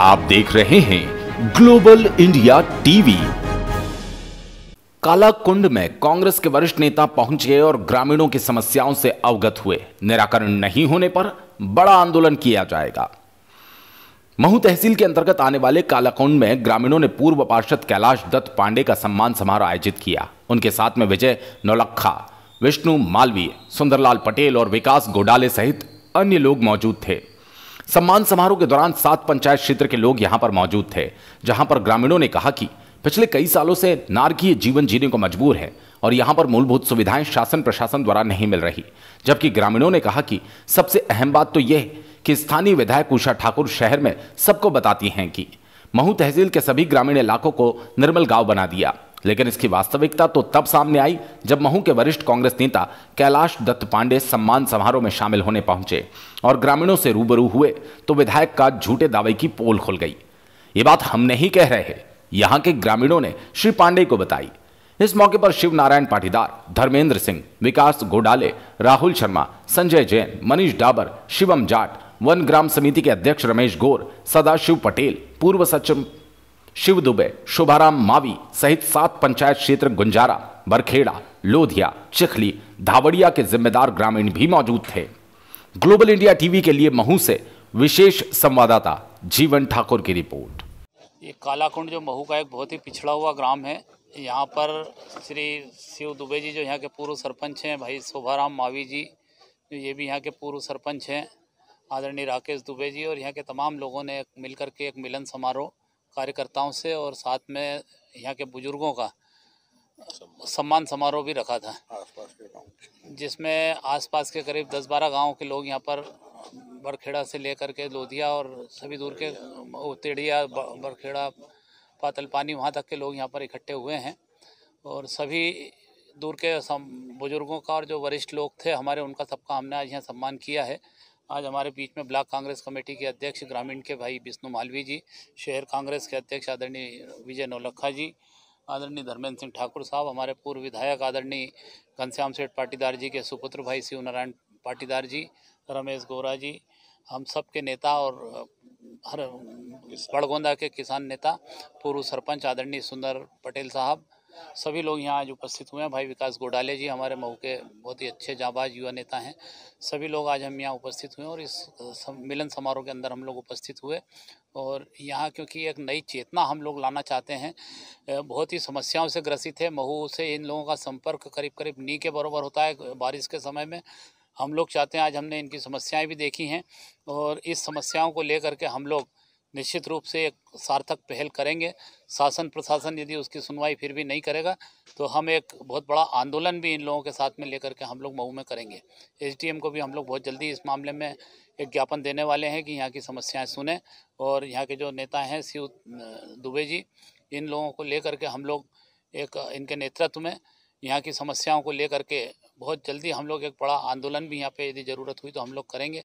आप देख रहे हैं ग्लोबल इंडिया टीवी कालाकुंड में कांग्रेस के वरिष्ठ नेता पहुंचे और ग्रामीणों की समस्याओं से अवगत हुए निराकरण नहीं होने पर बड़ा आंदोलन किया जाएगा महू तहसील के अंतर्गत आने वाले कालाकुंड में ग्रामीणों ने पूर्व पार्षद कैलाश दत्त पांडे का सम्मान समारोह आयोजित किया उनके साथ में विजय नौलखा विष्णु मालवीय सुंदरलाल पटेल और विकास गोडाले सहित अन्य लोग मौजूद थे सम्मान समारोह के दौरान सात पंचायत क्षेत्र के लोग यहां पर मौजूद थे जहां पर ग्रामीणों ने कहा कि पिछले कई सालों से नारकीय जीवन जीने को मजबूर है और यहां पर मूलभूत सुविधाएं शासन प्रशासन द्वारा नहीं मिल रही जबकि ग्रामीणों ने कहा कि सबसे अहम बात तो यह कि स्थानीय विधायक उषा ठाकुर शहर में सबको बताती हैं कि महू तहसील के सभी ग्रामीण इलाकों को निर्मल गांव बना दिया लेकिन इसकी वास्तविकता तो तब सामने आई जब महू के वरिष्ठ कांग्रेस नेता कैलाश दत्त पांडे सम्मान समारोह में शामिल होने पहुंचे और ग्रामीणों से रूबरू हुए तो विधायक का झूठे दावे की पोल खुल गई ये बात हम नहीं कह रहे हैं यहां के ग्रामीणों ने श्री पांडे को बताई इस मौके पर शिव नारायण पाटीदार धर्मेंद्र सिंह विकास गोडाले राहुल शर्मा संजय जैन मनीष डाबर शिवम जाट वन ग्राम समिति के अध्यक्ष रमेश गोर सदाशिव पटेल पूर्व सचिव शिव दुबे शुभाराम मावी सहित सात पंचायत क्षेत्र गुंजारा बरखेड़ा लोधिया चिखली धावड़िया के जिम्मेदार ग्रामीण भी मौजूद थे ग्लोबल इंडिया टीवी के लिए महू से विशेष संवाददाता जीवन ठाकुर की रिपोर्ट ये कालाकुंड जो महू का एक बहुत ही पिछड़ा हुआ ग्राम है यहाँ पर श्री शिव दुबे जी जो यहाँ के पूर्व सरपंच हैं भाई शोभाराम मावी जी जो ये भी यहाँ के पूर्व सरपंच हैं आदरणीय राकेश दुबे जी और यहाँ के तमाम लोगों ने मिलकर के एक मिलन समारोह कार्यकर्ताओं से और साथ में यहाँ के बुजुर्गों का सम्मान समारोह भी रखा था जिसमें आसपास के करीब दस बारह गाँव के लोग यहाँ पर बरखेड़ा से लेकर के लोधिया और सभी दूर के बरखेड़ा पातल पातलपानी वहाँ तक के लोग यहाँ पर इकट्ठे हुए हैं और सभी दूर के बुज़ुर्गों का और जो वरिष्ठ लोग थे हमारे उनका सबका हमने आज यहाँ सम्मान किया है आज हमारे बीच में ब्लॉक कांग्रेस कमेटी के अध्यक्ष ग्रामीण के भाई विष्णु मालवी जी शहर कांग्रेस के अध्यक्ष आदरणीय विजय नौलखा जी आदरणीय धर्मेंद्र सिंह ठाकुर साहब हमारे पूर्व विधायक आदरणीय घनश्याम सेठ पाटीदार जी के सुपुत्र भाई शिव नारायण पाटीदार जी रमेश गौरा जी हम सब के नेता और हर बड़गोंदा के किसान नेता पूर्व सरपंच आदरणीय सुंदर पटेल साहब सभी लोग यहाँ आज उपस्थित हुए हैं भाई विकास गोडाले जी हमारे मऊ के बहुत ही अच्छे जाबाज युवा नेता हैं सभी लोग आज हम यहाँ उपस्थित हुए और इस मिलन समारोह के अंदर हम लोग उपस्थित हुए और यहाँ क्योंकि एक नई चेतना हम लोग लाना चाहते हैं बहुत ही समस्याओं से ग्रसित है महू से इन लोगों का संपर्क करीब करीब नी के बरोबर होता है बारिश के समय में हम लोग चाहते हैं आज हमने इनकी समस्याएं भी देखी हैं और इस समस्याओं को लेकर के हम लोग निश्चित रूप से एक सार्थक पहल करेंगे शासन प्रशासन यदि उसकी सुनवाई फिर भी नहीं करेगा तो हम एक बहुत बड़ा आंदोलन भी इन लोगों के साथ में लेकर के हम लोग मऊ में करेंगे एसडीएम को भी हम लोग बहुत जल्दी इस मामले में एक ज्ञापन देने वाले हैं कि यहाँ की समस्याएं सुने और यहाँ के जो नेता हैं शिव दुबे जी इन लोगों को लेकर के हम लोग एक इनके नेतृत्व में यहाँ की समस्याओं को लेकर के बहुत जल्दी हम लोग एक बड़ा आंदोलन भी यहाँ पे यदि ज़रूरत हुई तो हम लोग करेंगे